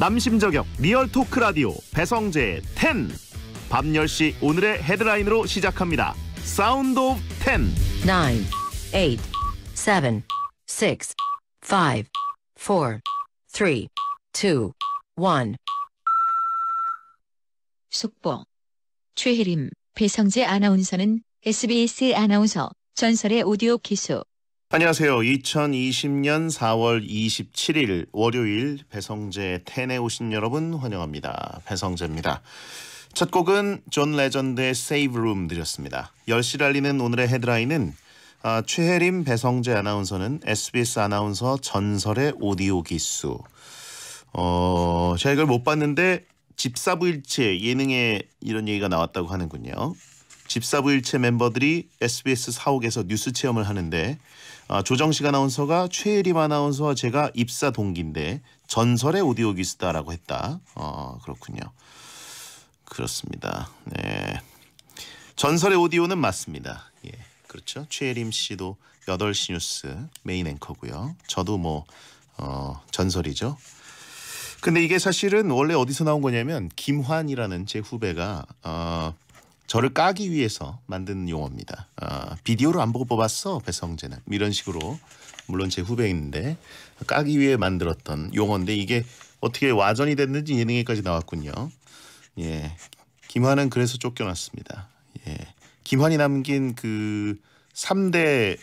남심저격 리얼토크 라디오 배성재 10 밤 10시 오늘의 헤드라인으로 시작합니다. 사운드 오브 10 9, 8, 7, 6, 5, 4, 3, 2, 1 속보 최혜림, 배성재 아나운서는 SBS 아나운서 전설의 오디오 기수 안녕하세요. 2020년 4월 27일 월요일 배성재 텐에 오신 여러분 환영합니다. 배성재입니다. 첫 곡은 존 레전드의 Save Room 드렸습니다. 10시 알리는 오늘의 헤드라인은 아, 최혜림 배성재 아나운서는 SBS 아나운서 전설의 오디오 기수. 어, 제가 이걸 못 봤는데 집사부일체 예능에 이런 얘기가 나왔다고 하는군요. 집사부일체 멤버들이 SBS 사옥에서 뉴스 체험을 하는데 아, 조정식 아나운서가 최혜림 아나운서와 제가 입사 동기인데 전설의 오디오 기스다라고 했다. 어, 그렇군요. 그렇습니다. 네. 전설의 오디오는 맞습니다. 예. 그렇죠. 최혜림 씨도 8시 뉴스 메인 앵커고요. 저도 뭐 어, 전설이죠. 근데 이게 사실은 원래 어디서 나온 거냐면 김환이라는 제 후배가 어, 저를 까기 위해서 만든 용어입니다. 아, 비디오를 안 보고 뽑았어 배성재는 이런 식으로 물론 제 후배인데 까기 위해 만들었던 용어인데 이게 어떻게 와전이 됐는지 예능에까지 나왔군요. 예, 김환은 그래서 쫓겨났습니다. 예, 김환이 남긴 그 3대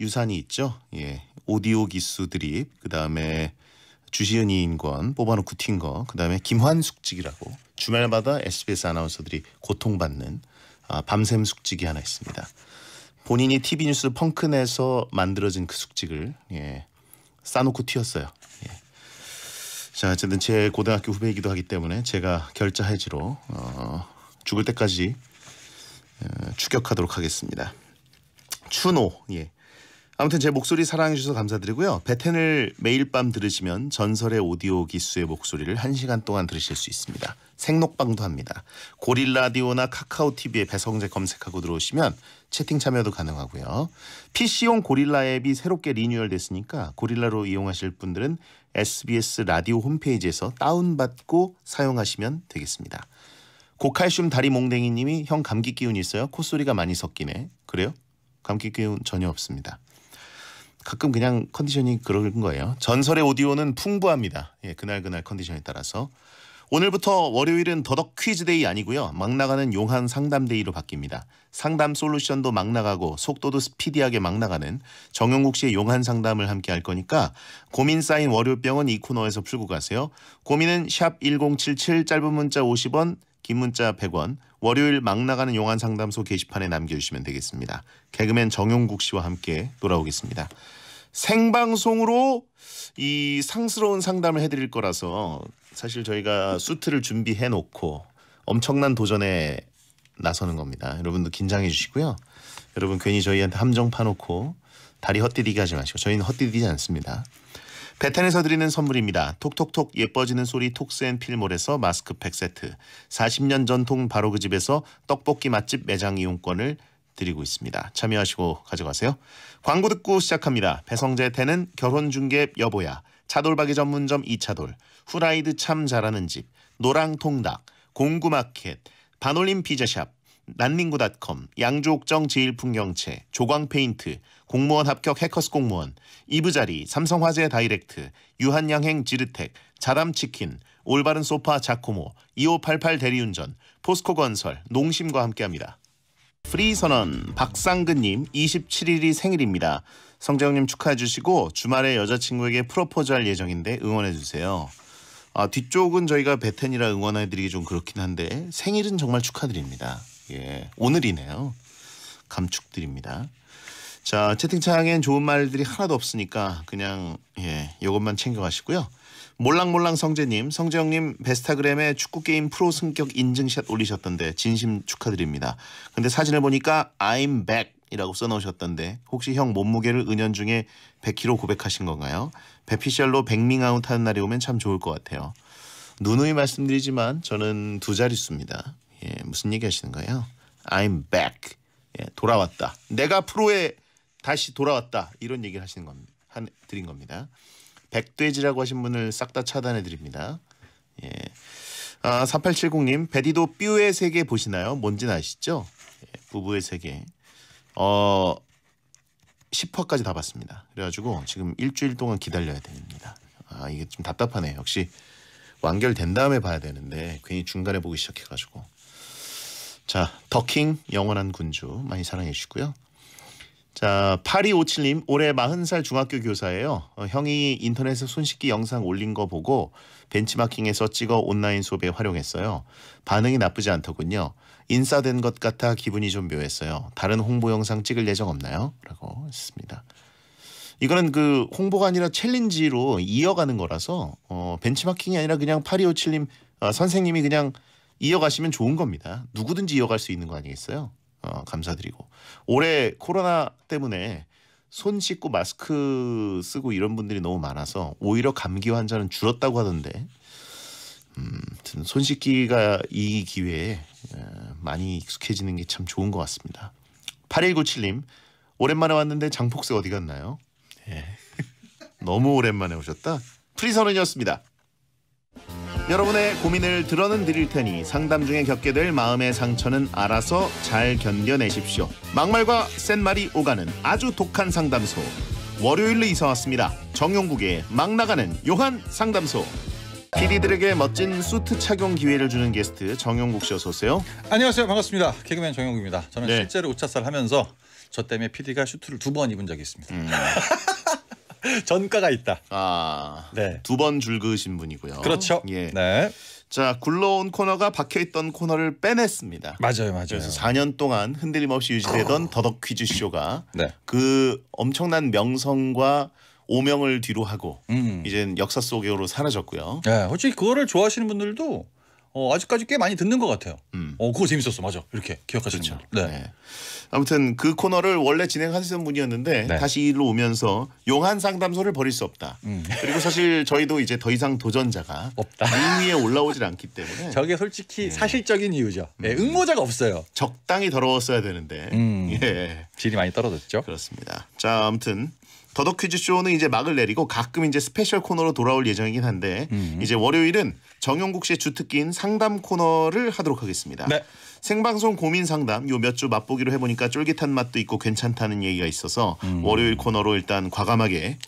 유산이 있죠. 예, 오디오 기수 드립, 그 다음에 주시은 이인권 뽑아놓고 튄 거. 그다음에 김환 숙직이라고 주말마다 SBS 아나운서들이 고통받는 아, 밤샘 숙직이 하나 있습니다. 본인이 TV 뉴스 펑크내서 만들어진 그 숙직을 예, 싸놓고 튀었어요. 예. 자, 어쨌든 제 고등학교 후배이기도 하기 때문에 제가 결자 해지로 어, 죽을 때까지 어, 추격하도록 하겠습니다. 추노, 예. 아무튼 제 목소리 사랑해 주셔서 감사드리고요. 베텐을 매일 밤 들으시면 전설의 오디오 기수의 목소리를 1시간 동안 들으실 수 있습니다. 생록방도 합니다. 고릴라디오나 카카오TV에 배성재 검색하고 들어오시면 채팅 참여도 가능하고요. PC용 고릴라 앱이 새롭게 리뉴얼 됐으니까 고릴라로 이용하실 분들은 SBS 라디오 홈페이지에서 다운받고 사용하시면 되겠습니다. 고칼슘 다리 몽댕이 님이 형 감기 기운 이 있어요? 콧소리가 많이 섞이네. 그래요? 감기 기운 전혀 없습니다. 가끔 그냥 컨디션이 그런 거예요. 전설의 오디오는 풍부합니다. 예, 그날 그날 컨디션에 따라서 오늘부터 월요일은 더덕 퀴즈데이 아니고요. 막 나가는 용한 상담데이로 바뀝니다. 상담 솔루션도 막 나가고 속도도 스피디하게 막 나가는 정영국 씨의 용한 상담을 함께 할 거니까 고민 쌓인 월요병은 이 코너에서 풀고 가세요. 고민은 샵 1077 짧은 문자 50원 긴 문자 100원, 월요일 막 나가는 용안 상담소 게시판에 남겨주시면 되겠습니다. 개그맨 정용국 씨와 함께 돌아오겠습니다. 생방송으로 이 상스러운 상담을 해드릴 거라서 사실 저희가 수트를 준비해 놓고 엄청난 도전에 나서는 겁니다. 여러분도 긴장해 주시고요. 여러분 괜히 저희한테 함정 파놓고 다리 헛디디게 하지 마시고 저희는 헛디디지 않습니다. 베텐에서 드리는 선물입니다. 톡톡톡 예뻐지는 소리 톡스앤필몰에서 마스크팩 세트, 40년 전통 바로 그 집에서 떡볶이 맛집 매장 이용권을 드리고 있습니다. 참여하시고 가져가세요. 광고 듣고 시작합니다. 배성재 태는 결혼중개 여보야, 차돌박이 전문점 2차돌 후라이드 참 잘하는 집, 노랑통닭, 공구마켓, 반올림 피자샵, 난민구닷컴, 양조옥정 제일풍경채, 조광페인트, 공무원 합격 해커스 공무원, 이브자리 삼성화재 다이렉트, 유한양행 지르텍, 자람치킨, 올바른 소파 자코모, 2588 대리운전, 포스코건설, 농심과 함께합니다. 프리선언 박상근님 27일이 생일입니다. 성재형님 축하해 주시고 주말에 여자친구에게 프로포즈할 예정인데 응원해 주세요. 아, 뒤쪽은 저희가 베텐이라 응원해드리기 좀 그렇긴 한데 생일은 정말 축하드립니다. 예, 오늘이네요. 감축드립니다. 자 채팅창엔 좋은 말들이 하나도 없으니까 그냥 예 이것만 챙겨가시고요. 몰랑몰랑 성재님, 성재형님 베스타그램에 축구 게임 프로 승격 인증샷 올리셨던데 진심 축하드립니다. 근데 사진을 보니까 I'm back 이라고 써놓으셨던데 혹시 형 몸무게를 은연 중에 100kg 고백하신 건가요? 배피셜로 1 0 백밍아웃 하는 날이 오면 참 좋을 것 같아요. 누누이 말씀드리지만 저는 두 자릿수입니다. 예, 무슨 얘기 하시는 거예요? I'm back. 예, 돌아왔다. 내가 프로의 다시 돌아왔다 이런 얘기를 하시는 겁니다. 한, 드린 겁니다. 백돼지라고 하신 분을 싹 다 차단해 드립니다. 예. 아, 3870님 베디도 뾰의 세계 보시나요? 뭔지 아시죠? 예, 부부의 세계. 어 10화까지 다 봤습니다. 그래가지고 지금 일주일 동안 기다려야 됩니다. 아 이게 좀 답답하네요. 역시 완결된 다음에 봐야 되는데 괜히 중간에 보기 시작해가지고 자 더킹 영원한 군주 많이 사랑해 주시고요. 자, 8257님 올해 40살 중학교 교사예요. 어, 형이 인터넷에 손쉽기 영상 올린 거 보고 벤치마킹해서 찍어 온라인 수업에 활용했어요. 반응이 나쁘지 않더군요. 인싸된 것 같아 기분이 좀 묘했어요. 다른 홍보 영상 찍을 예정 없나요? 라고 했습니다. 이거는 그 홍보가 아니라 챌린지로 이어가는 거라서 어, 벤치마킹이 아니라 그냥 8257님 어, 아, 선생님이 그냥 이어가시면 좋은 겁니다. 누구든지 이어갈 수 있는 거 아니겠어요? 어, 감사드리고 올해 코로나 때문에 손 씻고 마스크 쓰고 이런 분들이 너무 많아서 오히려 감기 환자는 줄었다고 하던데 음, 손 씻기가 이 기회에 어, 많이 익숙해지는 게 참 좋은 것 같습니다. 8197님 오랜만에 왔는데 장폭스 어디 갔나요? 예. 너무 오랜만에 오셨다. 프리선언이었습니다. 여러분의 고민을 들어는 드릴 테니 상담 중에 겪게 될 마음의 상처는 알아서 잘 견뎌내십시오. 막말과 센 말이 오가는 아주 독한 상담소. 월요일로 이사 왔습니다. 정용국의 막 나가는 요한 상담소. PD들에게 멋진 수트 착용 기회를 주는 게스트 정용국 씨 어서 오세요. 안녕하세요. 반갑습니다. 개그맨 정용국입니다. 저는 네. 실제로 우차살 하면서 저 때문에 PD가 슈트를 두 번 입은 적이 있습니다. 음. 전과가 있다. 아, 네. 두 번 줄그신 으 분이고요. 그렇죠. 예. 네. 자, 굴러온 코너가 박혀 있던 코너를 빼냈습니다. 맞아요, 맞아요. 그래서 4년 동안 흔들림 없이 유지되던 어. 더덕 퀴즈 쇼가 네. 그 엄청난 명성과 오명을 뒤로 하고 음. 이젠 역사 속으로 사라졌고요. 네, 솔직히 그거를 좋아하시는 분들도 어, 아직까지 꽤 많이 듣는 것 같아요. 음. 어, 그거 재밌었어. 맞아. 이렇게 기억하시는 그렇죠. 네. 네. 아무튼 그 코너를 원래 진행하시던 분이었는데 네. 다시 일로 오면서 용한 상담소를 버릴 수 없다. 음. 그리고 사실 저희도 이제 더 이상 도전자가 없다. 위에 올라오질 않기 때문에 저게 솔직히 네. 사실적인 이유죠. 네, 응모자가 없어요. 적당히 더러웠어야 되는데. 음. 예. 질이 많이 떨어졌죠. 그렇습니다. 자, 아무튼 더덕 퀴즈쇼는 이제 막을 내리고 가끔 이제 스페셜 코너로 돌아올 예정이긴 한데 음. 이제 월요일은 정용국 씨의 주특기인 상담 코너를 하도록 하겠습니다. 네. 생방송 고민 상담 요 몇 주 맛보기로 해보니까 쫄깃한 맛도 있고 괜찮다는 얘기가 있어서 음. 월요일 코너로 일단 과감하게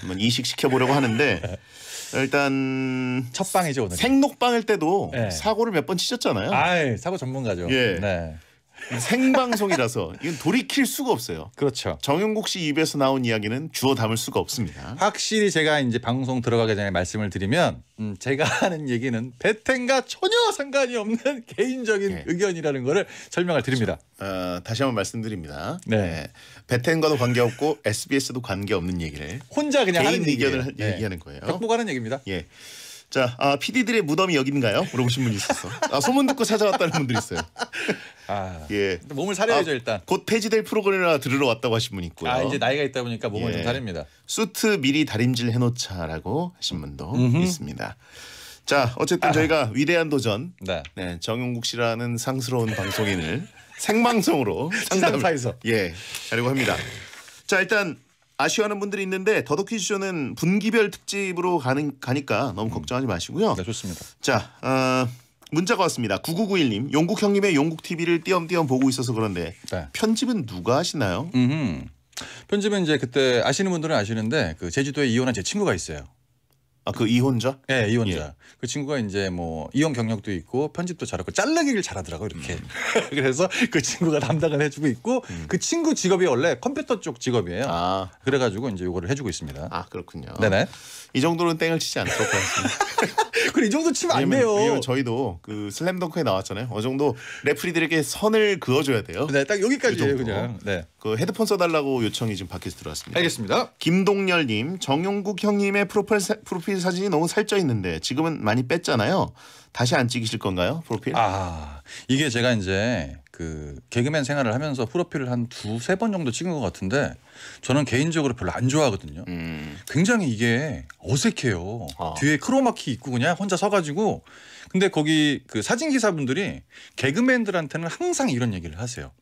한번 이식시켜 보려고 하는데 일단 첫 방이죠 오늘 생록빵일 때도 네. 사고를 몇 번 치셨잖아요. 아 사고 전문가죠. 예. 네. 생방송이라서 이건 돌이킬 수가 없어요. 그렇죠. 정영국 씨 입에서 나온 이야기는 주워 담을 수가 없습니다. 확실히 제가 이제 방송 들어가기 전에 말씀을 드리면 음, 제가 하는 얘기는 배텐과 전혀 상관이 없는 개인적인 네. 의견이라는 거를 설명을 드립니다. 어, 다시 한번 말씀드립니다. 네. 네. 배텐과도 관계없고 SBS도 관계없는 얘기를 혼자 그냥 개인 의견을 네. 얘기하는 거예요. 극복하는 얘기입니다. 예. 자, 아, PD들의 무덤이 여긴가요? 물어보신 분이 있었어. 아, 소문 듣고 찾아왔다는 분들이 있어요. 아, 예. 몸을 사려야죠 아, 일단. 곧 폐지될 프로그램이라 들으러 왔다고 하신 분 있고요. 아 이제 나이가 있다 보니까 몸을 예. 좀다릅니다 수트 미리 다림질 해놓자라고 하신 분도 음흠. 있습니다. 자 어쨌든 아. 저희가 위대한 도전 네. 네, 정용국 씨라는 상스러운 방송인을 생방송으로 상담사에서 예 하려고 합니다. 자 일단 아쉬워하는 분들이 있는데 더덕 퀴즈쇼는 분기별 특집으로 가는, 가니까 너무 걱정하지 마시고요. 네, 좋습니다. 자, 어, 문자가 왔습니다. 9991님 용국 형님의 용국 TV를 띄엄띄엄 보고 있어서 그런데 네. 편집은 누가 하시나요? 음흠. 편집은 이제 그때 아시는 분들은 아시는데 그 제주도에 이혼한 제 친구가 있어요. 아그 이혼자? 네 예, 이혼자. 예. 그 친구가 이제 뭐 이혼 경력도 있고 편집도 잘하고 잘르기를 잘하더라고 이렇게. 음. 그래서 그 친구가 담당을 해주고 있고 음. 그 친구 직업이 원래 컴퓨터 쪽 직업이에요. 아. 그래가지고 이제 요거를 해주고 있습니다. 아 그렇군요. 네네. 이 정도는 땡을 치지 않도록 하겠습니다. 그래 이 정도 치면 면안 돼요. 저희도 그 슬램덩크에 나왔잖아요. 어느 정도 레프리들에게 선을 그어줘야 돼요. 네, 딱 여기까지예요, 그 그냥. 네. 그 헤드폰 써달라고 요청이 지금 밖에서 들어왔습니다. 알겠습니다. 김동열님, 정용국 형님의 프로필, 사, 프로필 사진이 너무 살쪄 있는데 지금은 많이 뺐잖아요. 다시 안 찍으실 건가요? 프로필? 아, 이게 제가 이제 그 개그맨 생활을 하면서 프로필을 한 두세 번 정도 찍은 것 같은데 저는 개인적으로 별로 안 좋아하거든요. 음. 굉장히 이게 어색해요. 아. 뒤에 크로마키 있고 그냥 혼자 서가지고 근데 거기 그 사진 기사분들이 개그맨들한테는 항상 이런 얘기를 하세요.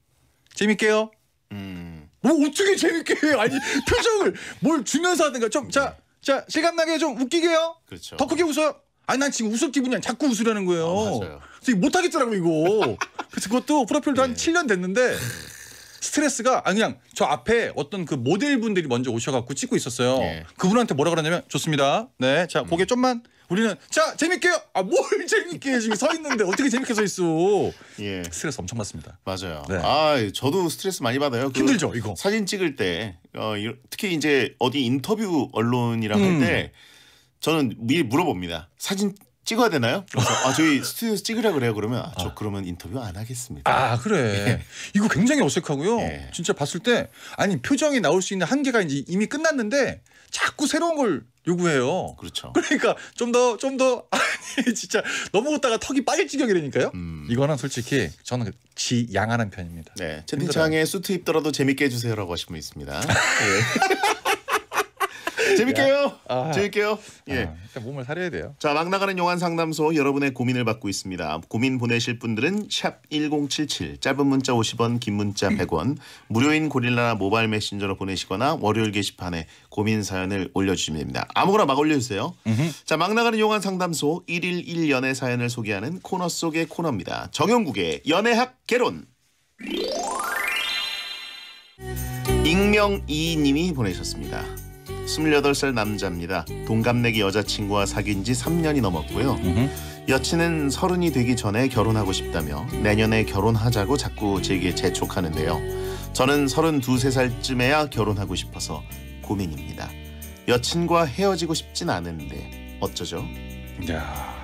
재밌게요. 음. 뭐 어떻게 재밌게 해요? 아니 표정을 뭘 주면서 하든가 좀 자자 실감나게 네. 좀 웃기게요. 그렇죠. 더 크게 웃어요. 아니 난 지금 웃을 기분이 아니 자꾸 웃으려는 거예요. 어, 맞아요. 못 하겠더라고 이거. 그래서 그것도 프로필도 네. 한 7년 예. 됐는데 스트레스가 아 그냥 저 앞에 어떤 그 모델분들이 먼저 오셔갖고 찍고 있었어요. 네. 그분한테 뭐라 그러냐면 좋습니다. 네, 자 고개 음. 좀만 우리는 자 재밌게요. 아뭘 재밌게 지금 서 있는데 어떻게 재밌게 서 있어? 예. 스트레스 엄청 받습니다. 맞아요. 네. 아 저도 스트레스 많이 받아요. 그 힘들죠 이거. 사진 찍을 때 어, 특히 이제 어디 인터뷰 언론이랑 음. 할때. 저는 미리 물어봅니다. 사진 찍어야 되나요? 아 저희 스튜디오에서 찍으라 그래요. 그러면 아, 저 아. 그러면 인터뷰 안 하겠습니다. 아 그래. 예. 이거 굉장히 어색하고요. 예. 진짜 봤을 때 아니 표정이 나올 수 있는 한계가 이제 이미 끝났는데 자꾸 새로운 걸 요구해요. 그렇죠. 그러니까 좀 더 좀더 좀 더, 아니 진짜 너무 웃다가 턱이 빠질 지경이라니까요. 음. 이거는 솔직히 저는 그 지양하는 편입니다. 네 채팅창에 수트 입더라도 재밌게 해주세요라고 하신 분 있습니다. 예. 재밌게요. 아, 아. 재밌게요. 아, 예. 일단 몸을 사려야 돼요. 자, 막 나가는 용안 상담소 여러분의 고민을 받고 있습니다. 고민 보내실 분들은 샵1077 짧은 문자 50원, 긴 문자 100원, 무료인 고릴라 모바일 메신저로 보내시거나 월요일 게시판에 고민 사연을 올려 주시면 됩니다. 아무거나 막 올려 주세요. 자, 막 나가는 용안 상담소 1일 1연애 사연을 소개하는 코너 속의 코너입니다. 정영국의 연애학 개론. 익명 이님이 보내셨습니다. 28살 남자입니다. 동갑내기 여자친구와 사귄 지 3년이 넘었고요. 여친은 서른이 되기 전에 결혼하고 싶다며 내년에 결혼하자고 자꾸 제게 재촉하는데요. 저는 32세살쯤에야 결혼하고 싶어서 고민입니다. 여친과 헤어지고 싶진 않은데 어쩌죠? 야.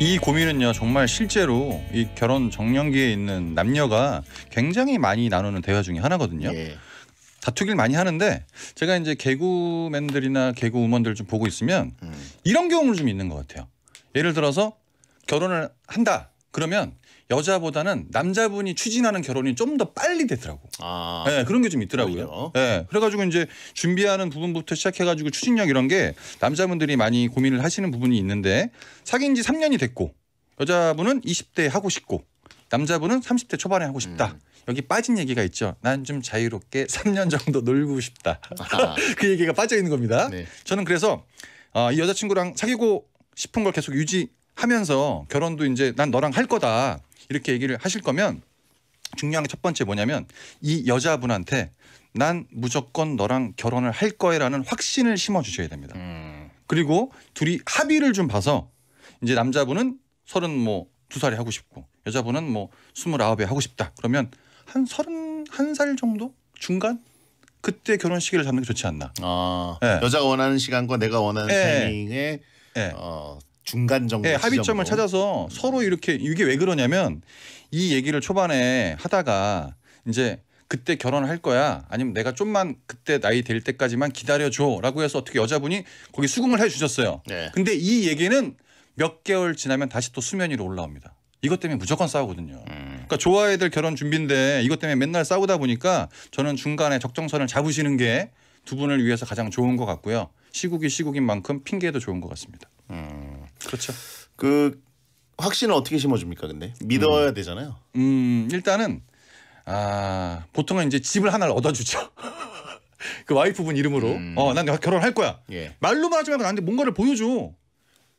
이 고민은요 정말 실제로 이 결혼 정년기에 있는 남녀가 굉장히 많이 나누는 대화 중에 하나거든요. 예. 다투길 많이 하는데 제가 이제 개그맨들이나 개그우먼들 좀 보고 있으면 음. 이런 경우는 좀 있는 것 같아요. 예를 들어서 결혼을 한다 그러면 여자보다는 남자분이 추진하는 결혼이 좀 더 빨리 되더라고. 아, 네, 그런 게 좀 있더라고요. 예. 네, 그래가지고 이제 준비하는 부분부터 시작해가지고 추진력 이런 게 남자분들이 많이 고민을 하시는 부분이 있는데 사귄 지 3년이 됐고 여자분은 20대 하고 싶고 남자분은 30대 초반에 하고 싶다. 음. 여기 빠진 얘기가 있죠. 난 좀 자유롭게 3년 정도 놀고 싶다. 그 얘기가 빠져 있는 겁니다. 네. 저는 그래서 어, 이 여자친구랑 사귀고 싶은 걸 계속 유지하면서 결혼도 이제 난 너랑 할 거다 이렇게 얘기를 하실 거면 중요한 게 첫 번째 뭐냐면 이 여자분한테 난 무조건 너랑 결혼을 할 거야라는 확신을 심어 주셔야 됩니다. 음. 그리고 둘이 합의를 좀 봐서 이제 남자분은 서른 뭐 두 살에 하고 싶고 여자분은 뭐 스물아홉에 하고 싶다. 그러면 한 서른 한살 정도 중간 그때 결혼 시기를 잡는 게 좋지 않나. 아, 네. 여자가 원하는 시간과 내가 원하는 네. 타이밍에 네. 어, 중간 정도. 네, 합의점을 찾아서 서로 이렇게 이게 왜 그러냐면 이 얘기를 초반에 하다가 이제 그때 결혼을 할 거야 아니면 내가 좀만 그때 나이 될 때까지만 기다려줘라고 해서 어떻게 여자분이 거기 수긍을 해주셨어요. 네. 근데 이 얘기는 몇 개월 지나면 다시 또 수면 위로 올라옵니다. 이것 때문에 무조건 싸우거든요. 음. 그러니까 좋아해야 될 결혼 준비인데 이것 때문에 맨날 싸우다 보니까 저는 중간에 적정선을 잡으시는 게 두 분을 위해서 가장 좋은 것 같고요. 시국이 시국인 만큼 핑계도 좋은 것 같습니다. 음. 그렇죠. 그 확신을 어떻게 심어줍니까? 근데 믿어야 음. 되잖아요. 음 일단은 아 보통은 이제 집을 하나를 얻어주죠. 그 와이프분 이름으로 음. 어난 결혼할 거야. 예. 말로만 하지 말고 나한테 뭔가를 보여줘.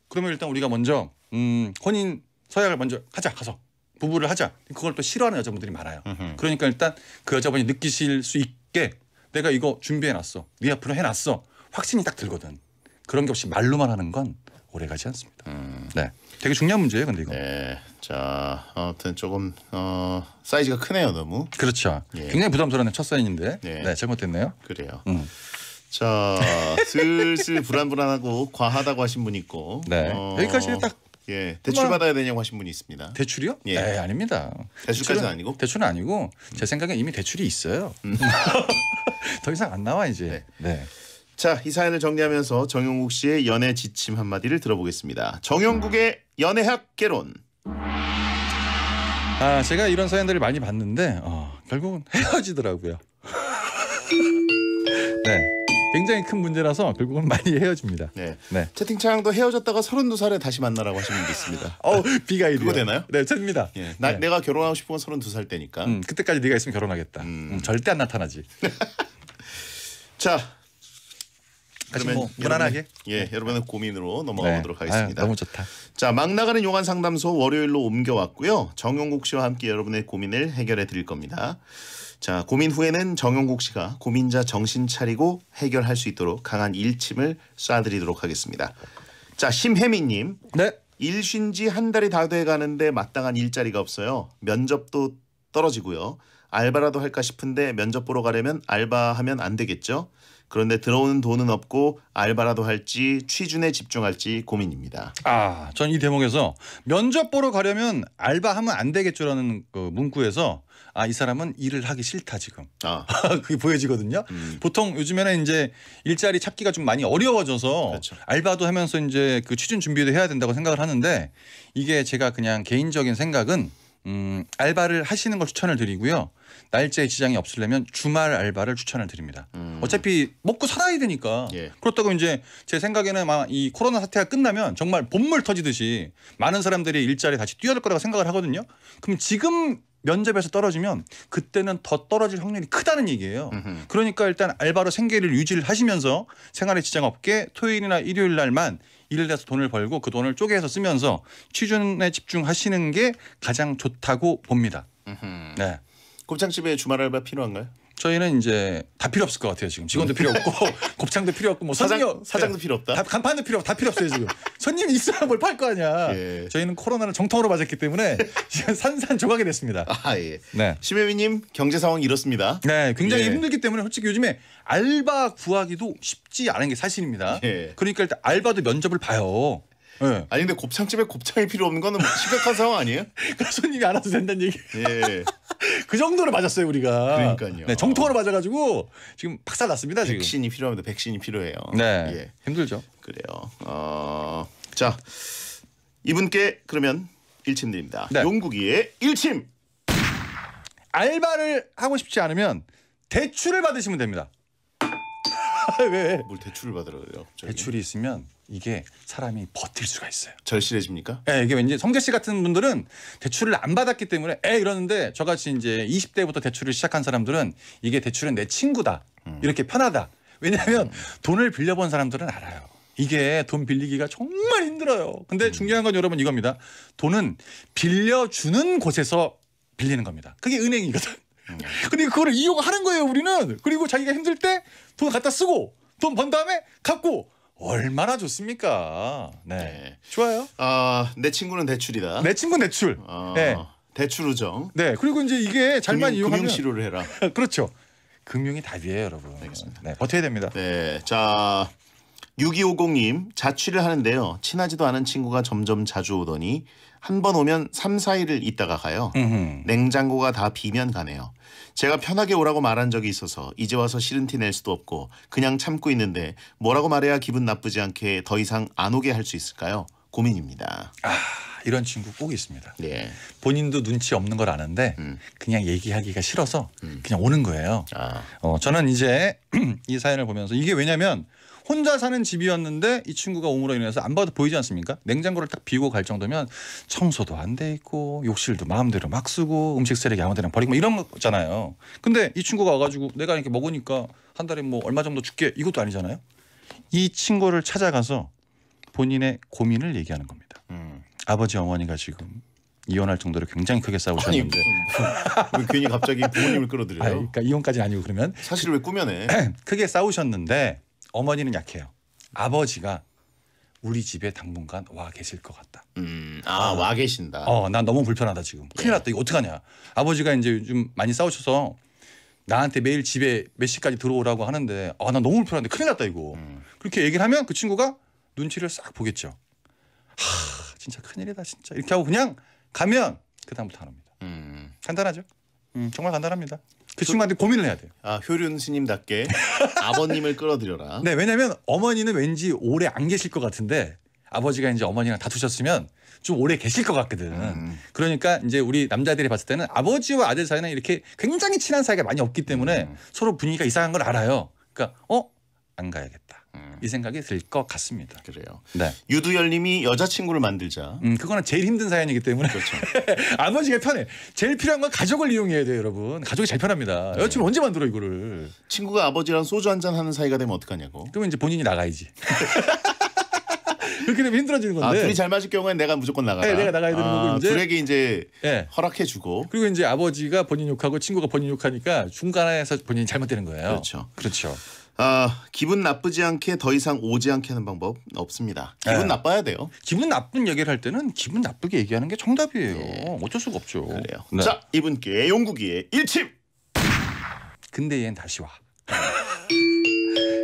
그러면 일단 우리가 먼저 음, 혼인 서약을 먼저 하자 가서 부부를 하자 그걸 또 싫어하는 여자분들이 많아요. 으흠. 그러니까 일단 그 여자분이 느끼실 수 있게 내가 이거 준비해놨어. 네 앞으로 해놨어. 확신이 딱 들거든. 그런 게 없이 말로만 하는 건 오래가지 않습니다. 음. 네, 되게 중요한 문제예요, 근데 이거. 네, 자 아무튼 조금 어, 사이즈가 크네요, 너무. 그렇죠. 예. 굉장히 부담스러운 첫 사인인데, 예. 네, 잘못됐네요. 그래요. 음. 자 슬슬 불안불안하고 과하다고 하신 분 있고. 네, 어... 여기까지 딱 예, 대출 받아야 되냐고 하신 분이 있습니다. 대출이요? 예, 에이, 아닙니다. 대출까지는 아니고 대출은 아니고 음. 제 생각엔 이미 대출이 있어요. 음. 더 이상 안 나와 이제. 네. 네. 자, 이 사연을 정리하면서 정용국 씨의 연애 지침 한마디를 들어보겠습니다. 정용국의 연애학 개론. 아, 제가 이런 사연들을 많이 봤는데 어, 결국은 헤어지더라고요. 네. 굉장히 큰 문제라서 결국은 많이 헤어집니다. 네. 네. 채팅창도 헤어졌다가 32살에 다시 만나라고 하시는 게 있습니다. 어, 비가 이거 되나요? 네, 쳅니다. 예. 나, 네. 내가 결혼하고 싶은 건 32살 때니까. 음, 그때까지 네가 있으면 결혼하겠다. 음. 음, 절대 안 나타나지. 자. 그러면 뭐 무난하게 예 네. 여러분의 고민으로 넘어가 네. 보도록 하겠습니다. 아유, 너무 좋다. 자막 나가는 용한 상담소 월요일로 옮겨왔고요. 정용국 씨와 함께 여러분의 고민을 해결해 드릴 겁니다. 자 고민 후에는 정용국 씨가 고민자 정신 차리고 해결할 수 있도록 강한 일침을 쏴드리도록 하겠습니다. 자 심혜미님. 네. 일쉰지한 달이 다 돼 가는데 마땅한 일자리가 없어요. 면접도 떨어지고요. 알바라도 할까 싶은데 면접 보러 가려면 알바하면 안 되겠죠? 그런데 들어오는 돈은 없고 알바라도 할지 취준에 집중할지 고민입니다. 아, 전 이 대목에서 면접 보러 가려면 알바하면 안 되겠죠라는 그 문구에서 아이 사람은 일을 하기 싫다 지금. 아. 그게 보여지거든요. 음. 보통 요즘에는 이제 일자리 찾기가 좀 많이 어려워져서 그렇죠. 알바도 하면서 이제 그 취준 준비도 해야 된다고 생각을 하는데 이게 제가 그냥 개인적인 생각은 음, 알바를 하시는 걸 추천을 드리고요. 날짜에 지장이 없으려면 주말 알바를 추천을 드립니다. 음. 어차피 먹고 살아야 되니까. 예. 그렇다고 이제 제 생각에는 막이 아, 코로나 사태가 끝나면 정말 본물 터지듯이 많은 사람들이 일자리에 다시 뛰어들 거라고 생각을 하거든요. 그럼 지금 면접에서 떨어지면 그때는 더 떨어질 확률이 크다는 얘기예요. 으흠. 그러니까 일단 알바로 생계를 유지를 하시면서 생활에 지장 없게 토요일이나 일요일 날만 일을 해서 돈을 벌고 그 돈을 쪼개서 쓰면서 취준에 집중하시는 게 가장 좋다고 봅니다. 으흠. 네. 곱창집에 주말 알바 필요한가요? 저희는 이제 다 필요 없을 것 같아요 지금 직원도 필요 없고 곱창도 필요 없고 뭐 사장 사장도 네. 필요 없다 다, 간판도 필요 없 다 필요 없어요 지금 손님이 있어야 뭘팔 거 아니야 예. 저희는 코로나를 정통으로 맞았기 때문에 산산조각이 됐습니다 아 예. 네 심혜미님 경제 상황이 이렇습니다 네 굉장히 예. 힘들기 때문에 솔직히 요즘에 알바 구하기도 쉽지 않은 게 사실입니다 예. 그러니까 일단 알바도 면접을 봐요 네. 아니 근데 곱창집에 곱창이 필요 없는 거는 뭐 심각한 상황 아니에요? 손님이 알아서 된다는 얘기. 예. 그 정도로 맞았어요 우리가. 그러니까요. 네, 정통으로 맞아가지고 지금 박살났습니다 지금. 백신이 필요합니다. 백신이 필요해요. 네. 예. 힘들죠. 그래요. 어... 자 이분께 그러면 일침 드립니다. 네. 용국이의 일침. 알바를 하고 싶지 않으면 대출을 받으시면 됩니다. 왜? 뭘 대출을 받으러 그래요? 갑자기? 대출이 있으면 이게 사람이 버틸 수가 있어요. 절실해집니까? 예, 이게 왠지 성재 씨 같은 분들은 대출을 안 받았기 때문에 에 이러는데 저같이 이제 20대부터 대출을 시작한 사람들은 이게 대출은 내 친구다. 음. 이렇게 편하다. 왜냐하면 음. 돈을 빌려본 사람들은 알아요. 이게 돈 빌리기가 정말 힘들어요. 근데 음. 중요한 건 여러분 이겁니다. 돈은 빌려주는 곳에서 빌리는 겁니다. 그게 은행이거든. 음. 근데 그거를 이용하는 거예요 우리는. 그리고 자기가 힘들 때 돈 갖다 쓰고 돈 번 다음에 갚고 얼마나 좋습니까? 네. 네. 좋아요. 아, 어, 내 친구는 대출이다. 내 친구는 대출. 어, 네. 대출 우정. 네. 그리고 이제 이게 잘만 금융, 이용하면 금융 치를 해라. 그렇죠. 금융이 답이에요, 여러분. 알겠습니다. 네, 버텨야 됩니다. 네. 자, 6250님 자취를 하는데요. 친하지도 않은 친구가 점점 자주 오더니 한 번 오면 3, 4일을 있다가 가요. 으흠. 냉장고가 다 비면 가네요. 제가 편하게 오라고 말한 적이 있어서 이제 와서 싫은 티 낼 수도 없고 그냥 참고 있는데 뭐라고 말해야 기분 나쁘지 않게 더 이상 안 오게 할 수 있을까요? 고민입니다. 아, 이런 친구 꼭 있습니다. 네. 본인도 눈치 없는 걸 아는데 음. 그냥 얘기하기가 싫어서 음. 그냥 오는 거예요. 아. 어, 저는 이제 이 사연을 보면서 이게 왜냐면 혼자 사는 집이었는데 이 친구가 오므로 인해서 안 봐도 보이지 않습니까? 냉장고를 딱 비우고 갈 정도면 청소도 안 돼 있고 욕실도 마음대로 막 쓰고 음식 쓰레기 아무데나 버리고 뭐 이런 거잖아요. 근데 이 친구가 와가지고 내가 이렇게 먹으니까 한 달에 뭐 얼마 정도 줄게 이것도 아니잖아요. 이 친구를 찾아가서 본인의 고민을 얘기하는 겁니다. 음. 아버지 어머니가 지금 이혼할 정도로 굉장히 크게 싸우셨는데 아니, 뭐, 괜히 갑자기 부모님을 끌어들여요? 아니, 그러니까 이혼까지는 아니고 그러면 사실 왜 꾸며내? 크게 싸우셨는데 어머니는 약해요. 아버지가 우리 집에 당분간 와 계실 것 같다. 음, 아, 아, 와 계신다. 어, 난 너무 불편하다 지금. 큰일 예. 났다. 이거 어떡하냐. 아버지가 이제 요즘 많이 싸우셔서 나한테 매일 집에 몇 시까지 들어오라고 하는데 아, 나 너무 불편한데 큰일 났다 이거. 음. 그렇게 얘기를 하면 그 친구가 눈치를 싹 보겠죠. 하, 진짜 큰일이다 진짜. 이렇게 하고 그냥 가면 그다음부터 안 옵니다. 음. 간단하죠? 음, 정말 간단합니다. 그 친구한테 고민을 해야 돼요. 아 효륜 스님답게 아버님을 끌어들여라. 네, 왜냐하면 어머니는 왠지 오래 안 계실 것 같은데 아버지가 이제 어머니랑 다투셨으면 좀 오래 계실 것 같거든. 음. 그러니까 이제 우리 남자들이 봤을 때는 아버지와 아들 사이는 이렇게 굉장히 친한 사이가 많이 없기 때문에 음. 서로 분위기가 이상한 걸 알아요. 그러니까 어 안 가야겠다. 음. 이 생각이 들 것 같습니다. 그래요. 네. 유두열님이 여자친구를 만들자. 음, 그거는 제일 힘든 사연이기 때문에 그렇죠. 아버지가 편해. 제일 필요한 건 가족을 이용해야 돼요, 여러분. 가족이 제일 편합니다. 네. 여자친구 언제 만들어 이거를? 친구가 아버지랑 소주 한잔 하는 사이가 되면 어떡하냐고. 그러면 이제 본인이 나가야지. 그렇게 되면 힘들어지는 아, 건데. 아, 둘이 잘 맞을 경우에는 내가 무조건 나가라. 네, 내가 나가야 되는 아, 거고 이제 둘에게 이제 네. 예. 허락해 주고. 그리고 이제 아버지가 본인 욕하고 친구가 본인 욕하니까 중간에서 본인이 잘못되는 거예요. 그렇죠. 그렇죠. 아, 기분 나쁘지 않게 더 이상 오지 않게 하는 방법 없습니다. 기분 네. 나빠야 돼요. 기분 나쁜 얘기를 할 때는 기분 나쁘게 얘기하는 게 정답이에요. 네. 어쩔 수가 없죠. 그래요. 네. 자, 이분께 용국이의 일침. 근데 얘는 다시 와.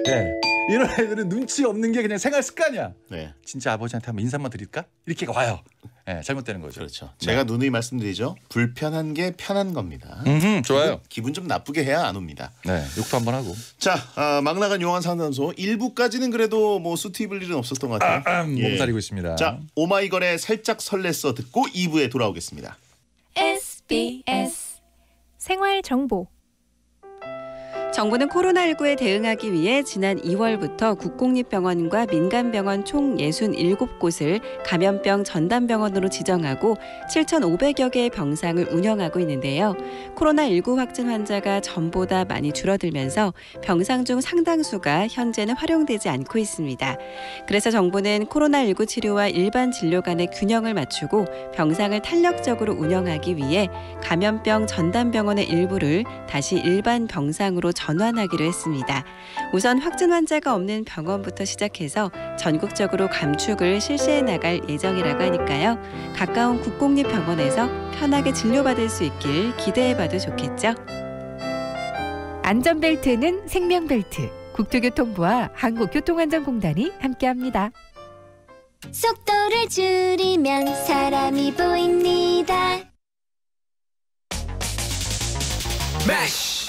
네. 이런 애들은 눈치 없는 게 그냥 생활 습관이야. 네. 진짜 아버지한테 한번 인사만 드릴까? 이렇게 와요. 네, 잘못되는 거죠. 그렇죠. 네. 제가 누누이 말씀드리죠. 불편한 게 편한 겁니다. 음, 좋아요. 기분 좀 나쁘게 해야 안 옵니다. 네, 욕도 한번 하고. 자, 아, 막 나간 용한 상담소 1부까지는 그래도 뭐 수트 입을 일은 없었던 것 같아요. 아, 음, 예. 몸살이고 있습니다. 자, 오마이걸의 살짝 설렜어 듣고 2부에 돌아오겠습니다. SBS 생활 정보 정부는 코로나19에 대응하기 위해 지난 2월부터 국공립병원과 민간병원 총 67곳을 감염병 전담병원으로 지정하고 7,500여 개의 병상을 운영하고 있는데요. 코로나19 확진 환자가 전보다 많이 줄어들면서 병상 중 상당수가 현재는 활용되지 않고 있습니다. 그래서 정부는 코로나19 치료와 일반 진료 간의 균형을 맞추고 병상을 탄력적으로 운영하기 위해 감염병 전담병원의 일부를 다시 일반 병상으로 전환하기로 했습니다. 우선 확진 환자가 없는 병원부터 시작해서 전국적으로 감축을 실시해 나갈 예정이라고 하니까요. 가까운 국공립병원에서 편하게 진료받을 수 있길 기대해봐도 좋겠죠. 안전벨트는 생명벨트. 국토교통부와 한국교통안전공단이 함께합니다. 속도를 줄이면 사람이 보입니다. 매쉬.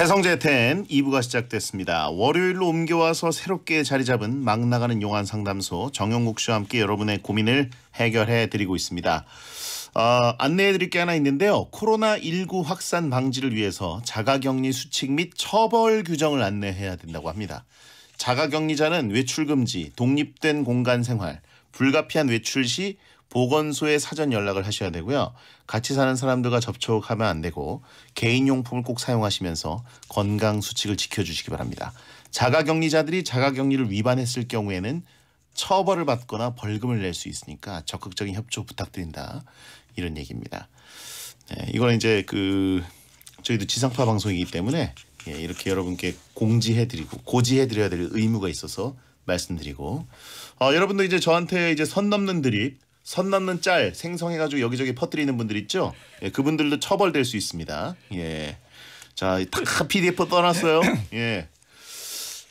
해성재 텐 2부가 시작됐습니다. 월요일로 옮겨와서 새롭게 자리 잡은 막 나가는 용안 상담소 정영국 씨와 함께 여러분의 고민을 해결해 드리고 있습니다. 어, 안내해 드릴 게 하나 있는데요. 코로나19 확산 방지를 위해서 자가격리 수칙 및 처벌 규정을 안내해야 된다고 합니다. 자가격리자는 외출 금지, 독립된 공간 생활, 불가피한 외출 시 보건소에 사전 연락을 하셔야 되고요. 같이 사는 사람들과 접촉하면 안 되고 개인 용품을 꼭 사용하시면서 건강 수칙을 지켜주시기 바랍니다. 자가격리자들이 자가격리를 위반했을 경우에는 처벌을 받거나 벌금을 낼 수 있으니까 적극적인 협조 부탁드린다 이런 얘기입니다. 네, 이거는 이제 그 저희도 지상파 방송이기 때문에 예, 이렇게 여러분께 공지해드리고 고지해드려야 될 의무가 있어서 말씀드리고 어, 여러분도 이제 저한테 이제 선 넘는 드립 선 넘는 짤 생성해가지고 여기저기 퍼뜨리는 분들 있죠. 예, 그분들도 처벌될 수 있습니다. 예. 자, 다 PDF 떠났어요. 예.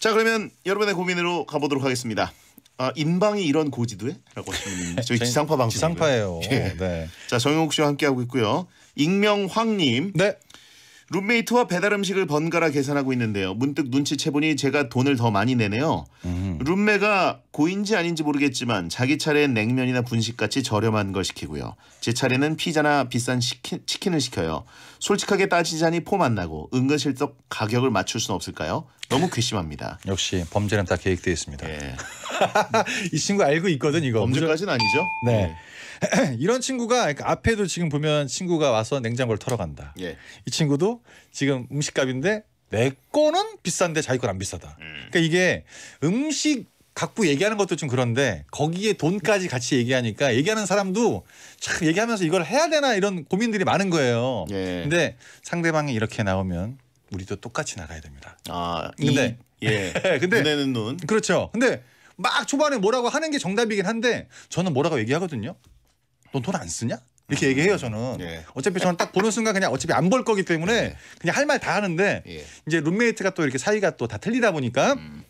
자, 그러면 여러분의 고민으로 가보도록 하겠습니다. 아, 인방이 이런 고지도에? 라고 하시는 저희 지상파 방송. 지상파예요. 예. 네. 자, 정용욱 씨와 함께하고 있고요. 익명 황님. 네. 룸메이트와 배달 음식을 번갈아 계산하고 있는데요. 문득 눈치채보니 제가 돈을 더 많이 내네요. 음. 룸메가 고인지 아닌지 모르겠지만 자기 차례엔 냉면이나 분식같이 저렴한 걸 시키고요. 제 차례는 피자나 비싼 치킨, 치킨을 시켜요. 솔직하게 따지자니 포 만나고 은근슬쩍 가격을 맞출 수는 없을까요? 너무 괘씸합니다. 역시 범죄는 다 계획되어 있습니다. 네. 이 친구 알고 있거든 이거. 범죄까지는 아니죠. 네. 네. 이런 친구가 그러니까 앞에도 지금 보면 친구가 와서 냉장고를 털어간다. 예. 이 친구도 지금 음식값인데 내 거는 비싼데 자기 건안 비싸다. 음. 그러니까 이게 음식 갖고 얘기하는 것도 좀 그런데 거기에 돈까지 같이 얘기하니까 얘기하는 사람도 참 얘기하면서 이걸 해야 되나 이런 고민들이 많은 거예요. 예. 근데 상대방이 이렇게 나오면 우리도 똑같이 나가야 됩니다. 아, 근데 이, 예. 근데 눈에는 눈. 그렇죠. 근데 막 초반에 뭐라고 하는 게 정답이긴 한데 저는 뭐라고 얘기하거든요. 넌돈안 쓰냐? 이렇게 얘기해요 저는. 예. 어차피 저는 딱 보는 순간 그냥 어차피 안 볼 거기 때문에 예. 그냥 할 말 다 하는데 예. 이제 룸메이트가 또 이렇게 사이가 또 다 틀리다 보니까 음.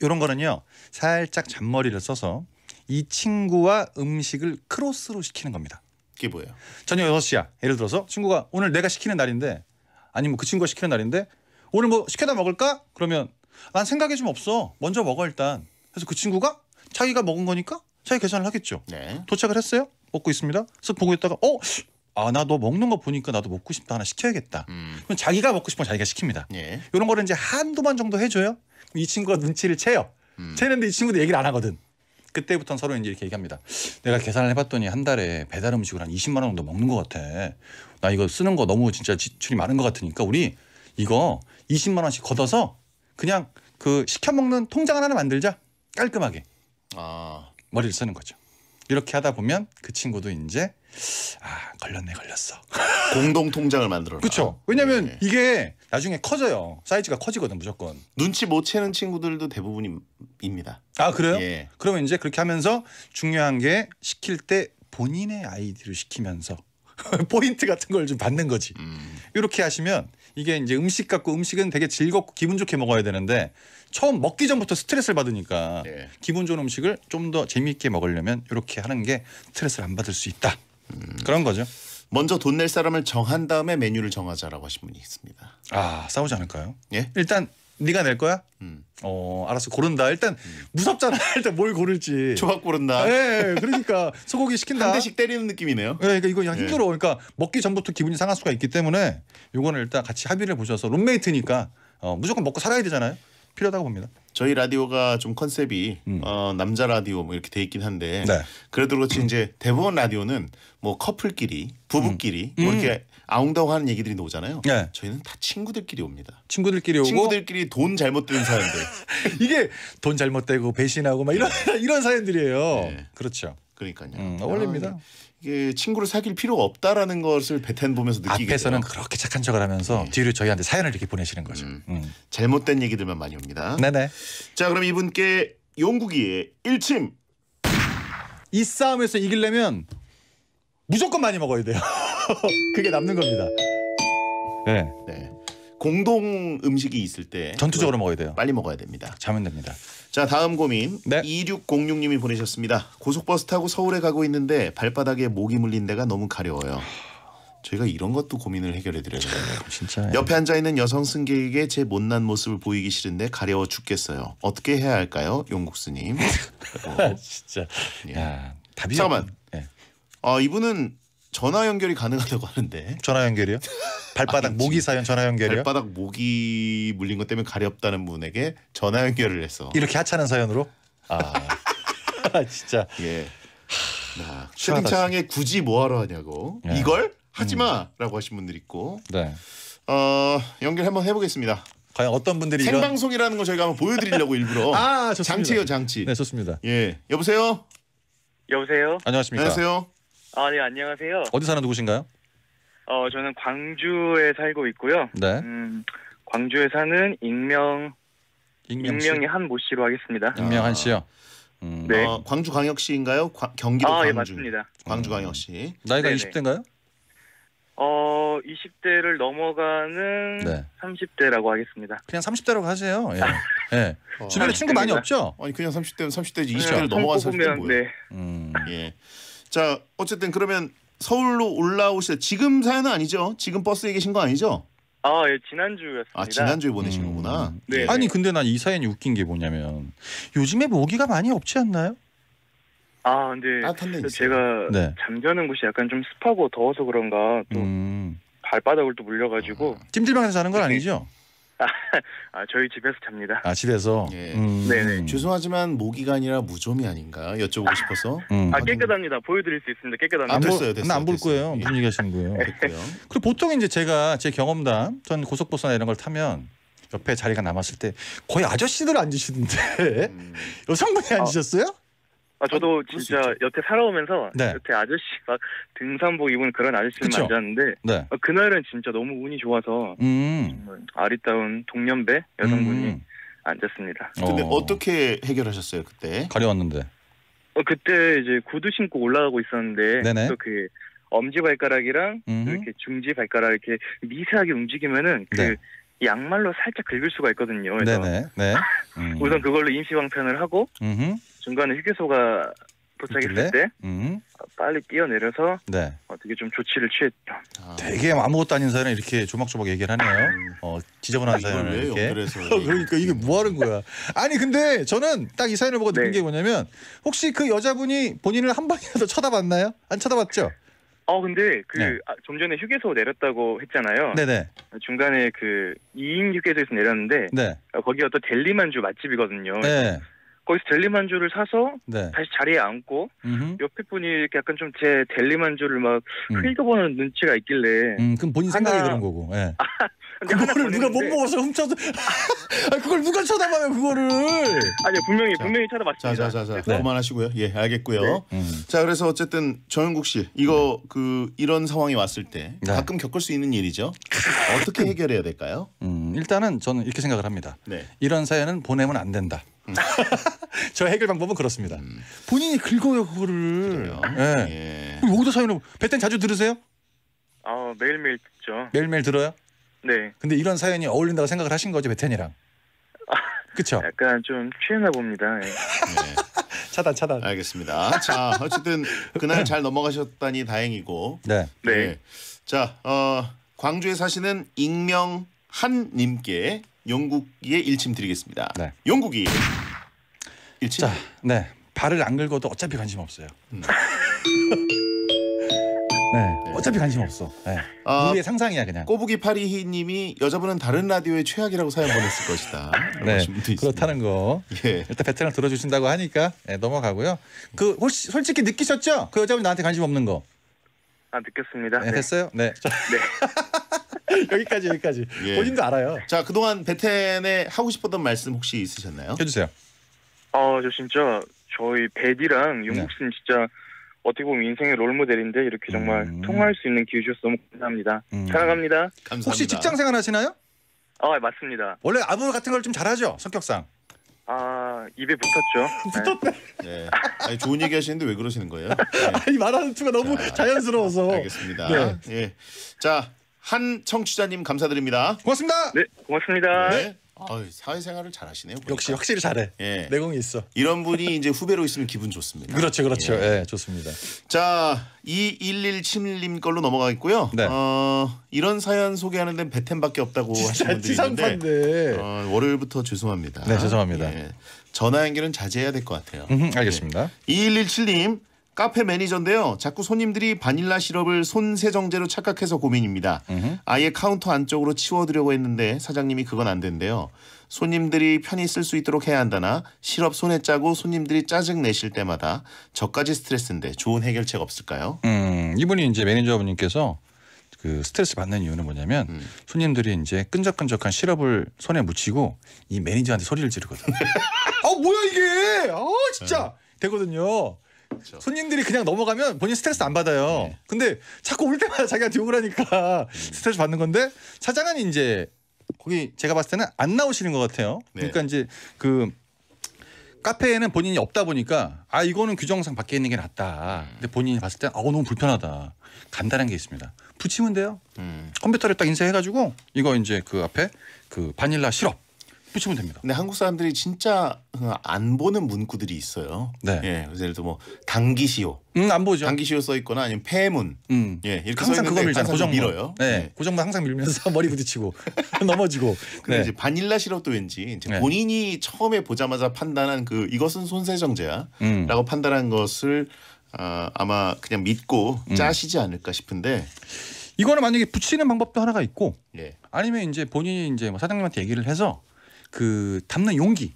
이런 거는요 살짝 잔머리를 써서 이 친구와 음식을 크로스로 시키는 겁니다. 그게 뭐예요? 저녁 6시야. 예를 들어서 친구가 오늘 내가 시키는 날인데 아니면 그 친구가 시키는 날인데 오늘 뭐 시켜다 먹을까? 그러면 난 생각이 좀 없어. 먼저 먹어 일단. 그래서 그 친구가 자기가 먹은 거니까 자기 계산을 하겠죠. 네. 도착을 했어요. 먹고 있습니다. 쓱 보고 있다가 어? 아, 나너 먹는 거 보니까 나도 먹고 싶다. 하나 시켜야겠다. 음. 그럼 자기가 먹고 싶으면 자기가 시킵니다. 예. 이런 거를 이제 한두 번 정도 해줘요. 이 친구가 눈치를 채요. 음. 채는데 이 친구도 얘기를 안 하거든. 그때부터는 서로 이제 이렇게 얘기합니다. 내가 계산을 해봤더니 한 달에 배달 음식을 한 20만 원 정도 먹는 것 같아. 나 이거 쓰는 거 너무 진짜 지출이 많은 것 같으니까 우리 이거 20만 원씩 걷어서 그냥 그 시켜 먹는 통장 하나 만들자. 깔끔하게. 아. 머리를 쓰는 거죠. 이렇게 하다 보면 그 친구도 이제 아 걸렸네 걸렸어 공동 통장을 만들어 그렇죠 왜냐면 네. 이게 나중에 커져요 사이즈가 커지거든 무조건 눈치 못 채는 친구들도 대부분입니다 아 그래요 예. 그러면 이제 그렇게 하면서 중요한 게 시킬 때 본인의 아이디를 시키면서 포인트 같은 걸 좀 받는 거지 음. 이렇게 하시면 이게 이제 음식 같고 음식은 되게 즐겁고 기분 좋게 먹어야 되는데 처음 먹기 전부터 스트레스를 받으니까 네. 기분 좋은 음식을 좀 더 재미있게 먹으려면 이렇게 하는 게 스트레스를 안 받을 수 있다. 음. 그런 거죠. 먼저 돈 낼 사람을 정한 다음에 메뉴를 정하자라고 하신 분이 있습니다. 아 싸우지 않을까요? 예? 일단 네가 낼 거야? 음. 어, 알았어. 고른다. 일단 음. 무섭잖아. 일단 뭘 고를지. 조각 고른다. 예, 예. 그러니까 소고기 시킨다. 한 대씩 때리는 느낌이네요. 예, 그러니까 이거 그냥 예. 힘들어. 그러니까 먹기 전부터 기분이 상할 수가 있기 때문에 요거는 일단 같이 합의를 보셔서 룸메이트니까 어, 무조건 먹고 살아야 되잖아요. 필요하다고 봅니다. 저희 라디오가 좀 컨셉이 음. 어, 남자 라디오 뭐 이렇게 돼 있긴 한데 네. 그래도 그렇지 이제 대부분 라디오는 뭐 커플끼리 부부끼리 음. 뭐 이렇게 음. 아웅다웅하는 얘기들이 나오잖아요. 네. 저희는 다 친구들끼리 옵니다. 친구들끼리 오고 친구들끼리 돈 잘못 드는 사연들. 이게 돈 잘못되고 배신하고 막 이런 이런 사연들이에요. 네. 그렇죠. 그러니까요. 음, 어울립니다. 아, 이게 친구를 사귈 필요가 없다라는 것을 베텐 보면서 느끼게 앞에서는 돼요. 그렇게 착한 척을 하면서 네. 뒤로 저희한테 사연을 이렇게 보내시는 거죠. 음. 음. 잘못된 얘기들만 많이 옵니다. 네네. 자 그럼 이분께 용국이의 일침이 싸움에서 이기려면 무조건 많이 먹어야 돼요. 그게 남는 겁니다. 네. 네. 공동 음식이 있을 때 전투적으로 먹어야 돼요. 빨리 먹어야 됩니다. 자면 됩니다. 자 다음 고민 네. 2606님이 보내셨습니다. 고속버스 타고 서울에 가고 있는데 발바닥에 모기 물린 데가 너무 가려워요. 저희가 이런 것도 고민을 해결해 드려야 돼요. 진짜. 옆에 앉아 있는 여성 승객에게 제 못난 모습을 보이기 싫은데 가려워 죽겠어요. 어떻게 해야 할까요, 용국수님? 진짜. 예. 야, 답이 잠깐만. 네. 어, 이분은 전화 연결이 가능하다고 하는데. 전화 연결이요? 발바닥 아 모기 사연 전화 연결이요? 발바닥 모기 물린 것 때문에 가렵다는 분에게 전화 연결을 해서 이렇게 하찮은 사연으로? 아, 아 진짜. 예. 나 채팅창에 굳이 뭐하러 하냐고 예. 이걸 하지 음. 마라고 하신 분들 있고. 네. 어 연결 한번 해보겠습니다. 과연 어떤 분들이 이런- 생방송이라는 걸 저희가 한번 보여드리려고 일부러. 아, 좋습니다. 장치요 장치. 네 좋습니다. 예. 여보세요. 여보세요? 안녕하십니까? 안녕하세요. 아, 네, 안녕하세요. 어디 사는 누구신가요? 어, 저는 광주에 살고 있고요. 네. 음, 광주에 사는 익명 익명 익명이 한모 씨로 하겠습니다. 익명 한 아. 씨요. 음. 네. 어, 아, 광주광역시인가요? 경기도 아, 예, 광주. 예, 맞습니다. 광주광역시. 음. 나이가 네네. 20대인가요? 어, 20대를 넘어가는 네. 30대라고 하겠습니다. 그냥 30대라고 하세요. 예. 아. 예. 어. 주변에 친구 많이 없죠? 아니 그냥 30대 30대지 20대를 그냥 넘어간 뽑으면, 뭐예요? 네. 네. 음. 예. 자 어쨌든 그러면 서울로 올라오실 지금 사연은 아니죠? 지금 버스에 계신 거 아니죠? 아, 예, 지난주였습니다. 아, 지난주에 보내신 음. 거구나. 네. 예. 아니, 근데 난 이 사연이 웃긴 게 뭐냐면 요즘에 모기가 많이 없지 않나요? 아, 근데 제가 네. 잠자는 곳이 약간 좀 습하고 더워서 그런가 또 음. 발바닥을 또 물려가지고 아, 찜질방에서 자는 건 네. 아니죠? 아, 아, 저희 집에서 잡니다. 아 집에서. 예. 음. 네 죄송하지만 모기가 아니라 무좀이 아닌가 여쭤보고 싶어서. 음. 아, 아 깨끗합니다. 보여드릴 수 있습니다. 깨끗합니다. 안 됐어요, 됐어요. 나안볼 거예요. 무슨 예. 얘기하시는 거예요? 됐고요. 그리고 보통 이제 제가 제 경험담, 전 고속버스나 이런 걸 타면 옆에 자리가 남았을 때 거의 아저씨들 앉으시던데 음. 여성분이 아, 앉으셨어요? 아. 아, 저도 아 진짜 여태 살아오면서 네. 여태 아저씨 막 등산복 입은 그런 아저씨를 그쵸? 만났는데 네. 아, 그날은 진짜 너무 운이 좋아서 음. 아리따운 동년배 여성분이 음. 앉았습니다. 근데 어. 떻게 해결하셨어요 그때? 가려웠는데. 어, 그때 이제 구두 신고 올라가고 있었는데 또 그 엄지 발가락이랑 이렇게 중지 발가락 이렇게 미세하게 움직이면은 그 네. 양말로 살짝 긁을 수가 있거든요. 그래서 네네. 네. 음. 우선 그걸로 임시 방편을 하고 음흠. 중간에 휴게소가 도착했을 때 음. 빨리 뛰어내려서 네. 어떻게 좀 조치를 취했다 아. 되게 아무것도 아닌 사연을 이렇게 조막조막 얘기를 하네요. 어, 지저분한 사연을 왜 이렇게. 그래서 그러니까 이게 뭐 하는 거야. 아니 근데 저는 딱 이 사연을 보고 느낀 네. 게 뭐냐면 혹시 그 여자분이 본인을 한 번이라도 쳐다봤나요? 안 쳐다봤죠? 어 근데 그좀 네. 아, 전에 휴게소 내렸다고 했잖아요. 네네. 중간에 그 2인 휴게소에서 내렸는데 네. 거기 어떤 델리만주 맛집이거든요. 네. 거기서 델리만주를 사서 네. 다시 자리에 앉고 음흠. 옆에 분이 이렇게 약간 좀 제 델리만주를 막 음. 흘겨보는 눈치가 있길래 음, 그럼 본인 생각이 하나, 그런 거고 예. 아, 그거를 누가 못 먹어서 훔쳐서 아 그걸 누가 쳐다봐요 그거를 아니 분명히 분명히 쳐다봤습니다 자 자 자자 네. 그만하시고요 예 알겠고요 네. 음. 자 그래서 어쨌든 정영국 씨 이거 네. 그 이런 상황이 왔을 때 네. 가끔 겪을 수 있는 일이죠 어떻게 해결해야 될까요 음, 일단은 저는 이렇게 생각을 합니다 네. 이런 사연은 보내면 안 된다 음. 저 해결 방법은 그렇습니다 음. 본인이 긁어요 그거를 예. 예. 여기도 사연을 배땐 자주 들으세요 아 매일매일 듣죠 매일매일 들어요 네. 근데 이런 사연이 어울린다고 생각을 하신 거죠 베텐이랑. 그렇죠. 약간 좀 취했나 봅니다. 예. 네. 차단 차단. 알겠습니다. 자 어쨌든 그날 잘 넘어가셨다니 다행이고. 네. 네. 예. 자 어, 광주에 사시는 익명 한님께 영국이의 일침 드리겠습니다. 네. 영국이 일침. 자, 네. 발을 안 긁어도 어차피 관심 없어요. 음. 네. 네. 어차피 관심 네. 없어. 네. 아, 아, 우리의 상상이야 그냥. 꼬부기 파리히님이 여자분은 다른 라디오의 최악이라고 사연 보냈을 것이다. 네. 그렇다는 거. 예. 일단 베테랑 들어주신다고 하니까 네, 넘어가고요. 그 혹시 솔직히 느끼셨죠? 그 여자분 나한테 관심 없는 거. 아 느꼈습니다. 네, 네. 됐어요. 네. 네. 여기까지 여기까지. 예. 본인도 알아요. 자 그동안 베텐에 하고 싶었던 말씀 혹시 있으셨나요? 해주세요. 어저 진짜 저희 베디랑 용국씨는 진짜 어떻게 보면 인생의 롤모델인데 이렇게 정말 음. 통화할 수 있는 기회 주셔서 너무 감사합니다. 음. 사랑합니다. 감사합니다. 혹시 직장 생활 하시나요? 아 예, 맞습니다. 원래 아무 같은 걸 좀 잘하죠 성격상. 아 입에 붙었죠. 붙었네. 네. 예. 아니, 좋은 얘기 하시는데 왜 그러시는 거예요? 네. 아니 말하는 투가 너무 자, 연스러워서 알겠습니다. 네. 예. 자, 한 청취자님 감사드립니다. 고맙습니다. 네, 고맙습니다. 네. 어이, 사회생활을 잘하시네요. 보니까. 역시 확실히 잘해. 예. 내공이 있어. 이런 분이 이제 후배로 있으면 기분 좋습니다. 그렇죠, 그렇죠. 예, 예 좋습니다. 자, 2117님 걸로 넘어가겠고요. 네. 어, 이런 사연 소개하는 데는 배텐밖에 없다고 하시는 분들이 있는데 어, 월요일부터 죄송합니다. 네, 죄송합니다. 예. 전화 연결은 자제해야 될 것 같아요. 알겠습니다. 예. 2117님 카페 매니저인데요. 자꾸 손님들이 바닐라 시럽을 손세정제로 착각해서 고민입니다. 아예 카운터 안쪽으로 치워드려고 했는데 사장님이 그건 안 된대요. 손님들이 편히 쓸 수 있도록 해야 한다나 시럽 손에 짜고 손님들이 짜증 내실 때마다 저까지 스트레스인데 좋은 해결책 없을까요? 음, 이분이 이제 매니저분께서그 스트레스 받는 이유는 뭐냐면 음. 손님들이 이제 끈적끈적한 시럽을 손에 묻히고 이 매니저한테 소리를 지르거든. 아 어, 뭐야 이게? 아 진짜 네. 되거든요. 그렇죠. 손님들이 그냥 넘어가면 본인 스트레스 안 받아요. 네. 근데 자꾸 올 때마다 자기가테 욕을 하니까 음. 스트레스 받는 건데 사장은 이제 거기 제가 봤을 때는 안 나오시는 것 같아요. 네. 그러니까 이제 그 카페에는 본인이 없다 보니까 아 이거는 규정상 밖에 있는 게 낫다. 음. 근데 본인이 봤을 때아 어, 너무 불편하다. 간단한 게 있습니다. 붙이면 돼요. 음. 컴퓨터를 딱 인쇄해가지고 이거 이제 그 앞에 그 바닐라 시럽 붙이면 됩니다. 근데 한국 사람들이 진짜 어, 안 보는 문구들이 있어요. 네. 예, 예를 들어 뭐 당기시오. 음, 안 보죠. 당기시오 써 있거나 아니면 폐문. 음. 예, 이렇게 항상 그거 밀잖아 고정 밀어요. 네. 네. 예. 고정만 항상 밀면서 머리 부딪히고 넘어지고. 근데 네. 이제 바닐라 시럽도 왠지 이제 네. 본인이 처음에 보자마자 판단한 그 이것은 손세정제야라고 음. 판단한 것을 어, 아마 그냥 믿고 음. 짜시지 않을까 싶은데. 이거는 만약에 붙이는 방법도 하나가 있고 예. 아니면 이제 본인이 이제 뭐 사장님한테 얘기를 해서 그 담는 용기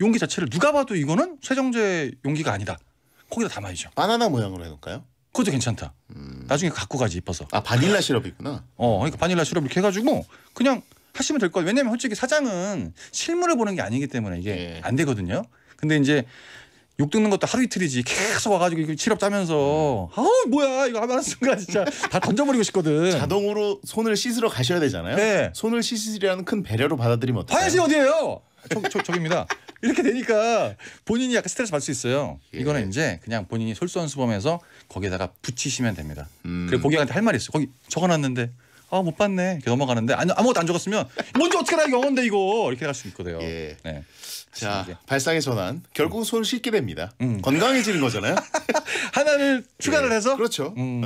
용기 자체를 누가 봐도 이거는 최정제 용기가 아니다. 거기다 담아야죠. 바나나 모양으로 해놓을까요? 그것도 괜찮다. 음. 나중에 갖고 가지 이뻐서. 아 바닐라 시럽이구나. 어, 그러니까 바닐라 시럽 이렇게 해가지고 그냥 하시면 될 거예요. 왜냐면 솔직히 사장은 실물을 보는 게 아니기 때문에 이게 예. 안 되거든요. 근데 이제 욕 듣는 것도 하루 이틀이지 계속 와가지고 이거 치럽 짜면서 아우 뭐야 이거 하면 순간 진짜 다 던져버리고 싶거든. 자동으로 손을 씻으러 가셔야 되잖아요. 네. 손을 씻으려는 큰 배려로 받아들이면 어떡해요? 화장실 어디예요? 저, 저, 저입니다. 이렇게 되니까 본인이 약간 스트레스 받을 수 있어요. 예. 이거는 이제 그냥 본인이 솔선수범해서 거기에다가 붙이시면 됩니다. 음. 그리고 고객한테 할 말이 있어요. 거기 적어놨는데 아못 봤네 이렇게 넘어가는데 아니, 아무것도 안 적었으면 뭔지 어떻게 알아 영어인데 이거 이렇게 할 수 있거든요. 예. 네. 자 발상의 전환 결국 음. 손을 씻게 됩니다. 음. 건강해지는 거잖아요. 하나를 추가를 예. 해서 그렇죠. 음.